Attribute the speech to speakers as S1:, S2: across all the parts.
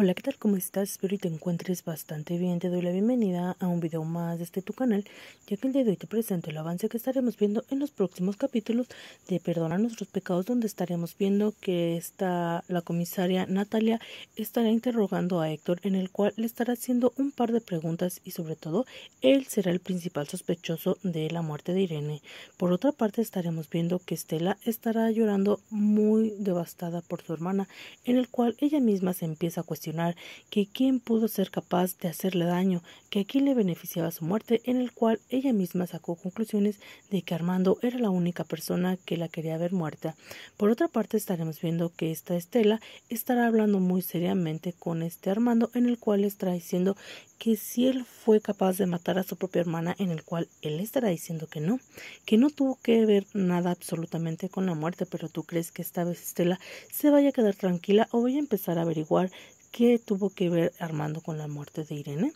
S1: Hola, ¿qué tal? ¿Cómo estás? Espero que te encuentres bastante bien. Te doy la bienvenida a un video más de este tu canal, ya que el día de hoy te presento el avance que estaremos viendo en los próximos capítulos de Perdona Nuestros Pecados, donde estaremos viendo que está la comisaria Natalia estará interrogando a Héctor, en el cual le estará haciendo un par de preguntas y sobre todo, él será el principal sospechoso de la muerte de Irene. Por otra parte, estaremos viendo que Estela estará llorando muy devastada por su hermana, en el cual ella misma se empieza a cuestionar que quién pudo ser capaz de hacerle daño, que aquí le beneficiaba su muerte, en el cual ella misma sacó conclusiones de que Armando era la única persona que la quería ver muerta. Por otra parte, estaremos viendo que esta Estela estará hablando muy seriamente con este Armando, en el cual estará diciendo que si él fue capaz de matar a su propia hermana, en el cual él estará diciendo que no, que no tuvo que ver nada absolutamente con la muerte, pero tú crees que esta vez Estela se vaya a quedar tranquila o voy a empezar a averiguar qué tuvo que ver Armando con la muerte de Irene,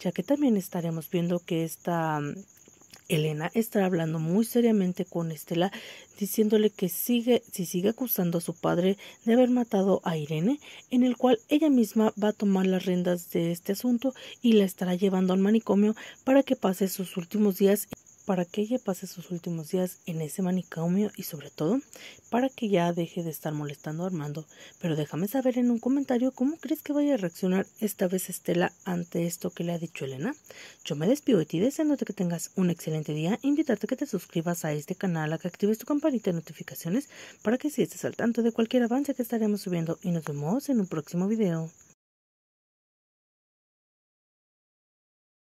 S1: ya que también estaremos viendo que esta mm, Elena estará hablando muy seriamente con Estela, diciéndole que sigue, si sigue acusando a su padre de haber matado a Irene, en el cual ella misma va a tomar las riendas de este asunto y la estará llevando al manicomio para que pase sus últimos días para que ella pase sus últimos días en ese manicomio y sobre todo para que ya deje de estar molestando a Armando. Pero déjame saber en un comentario cómo crees que vaya a reaccionar esta vez Estela ante esto que le ha dicho Elena. Yo me despido de ti deseándote que tengas un excelente día, invitarte a que te suscribas a este canal, a que actives tu campanita de notificaciones para que si estés al tanto de cualquier avance que estaremos subiendo y nos vemos en un próximo video.